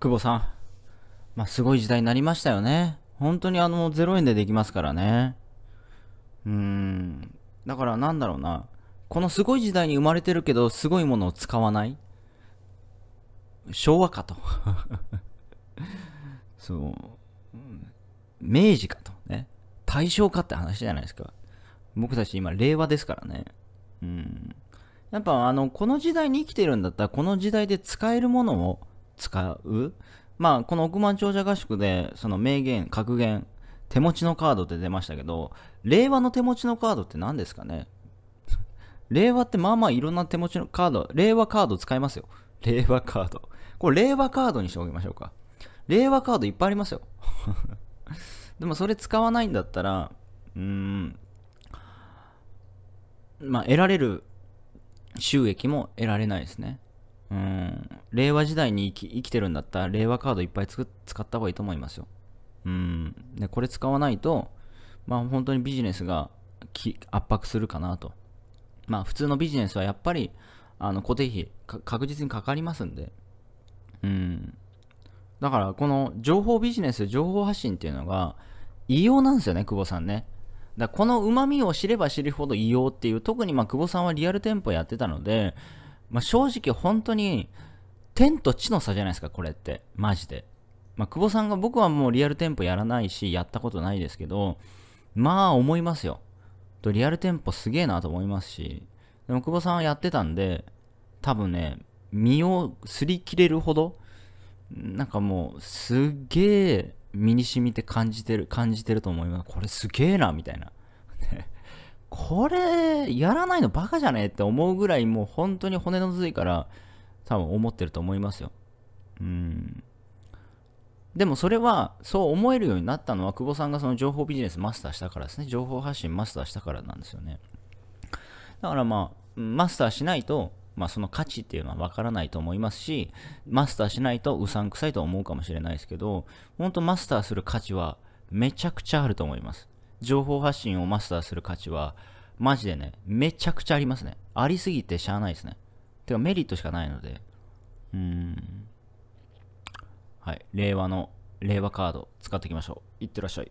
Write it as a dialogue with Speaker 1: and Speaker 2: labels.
Speaker 1: 久保さん。まあ、すごい時代になりましたよね。本当にあの、0円でできますからね。うーん。だからなんだろうな。このすごい時代に生まれてるけど、すごいものを使わない昭和かと。そう。明治かと。ね。大正かって話じゃないですか。僕たち今、令和ですからね。うん。やっぱあの、この時代に生きてるんだったら、この時代で使えるものを使うまあこの億万長者合宿でその名言格言手持ちのカードって出ましたけど令和の手持ちのカードって何ですかね令和ってまあまあいろんな手持ちのカード令和カード使いますよ令和カードこれ令和カードにしておきましょうか令和カードいっぱいありますよ でもそれ使わないんだったらうーんまあ得られる収益も得られないですねうん、令和時代に生き生きてるんだったら、令和カードいっぱいつ使った方がいいと思いますよ。うん。で、これ使わないと、まあ本当にビジネスが圧迫するかなと。まあ普通のビジネスはやっぱり、あの固定費確実にかかりますんで。うん。だからこの情報ビジネス、情報発信っていうのが異様なんですよね、久保さんね。だこの旨みを知れば知るほど異様っていう、特にまあ久保さんはリアル店舗やってたので、まあ、正直本当に天と地の差じゃないですか、これって。マジで。まあ、久保さんが僕はもうリアル店舗やらないし、やったことないですけど、まあ思いますよ。とリアル店舗すげえなと思いますし、でも久保さんはやってたんで、多分ね、身を擦り切れるほど、なんかもうすげえ身に染みて感じてる、感じてると思います。これすげえな、みたいな。これ、やらないのバカじゃねえって思うぐらい、もう本当に骨の髄いから、多分思ってると思いますよ。うん。でもそれは、そう思えるようになったのは、久保さんがその情報ビジネスマスターしたからですね。情報発信マスターしたからなんですよね。だからまあ、マスターしないと、まあ、その価値っていうのは分からないと思いますし、マスターしないとうさんくさいと思うかもしれないですけど、本当マスターする価値はめちゃくちゃあると思います。情報発信をマスターする価値は、マジでね、めちゃくちゃありますね。ありすぎてしゃあないですね。てかメリットしかないので、うーん。はい。令和の、令和カード使っていきましょう。いってらっしゃい。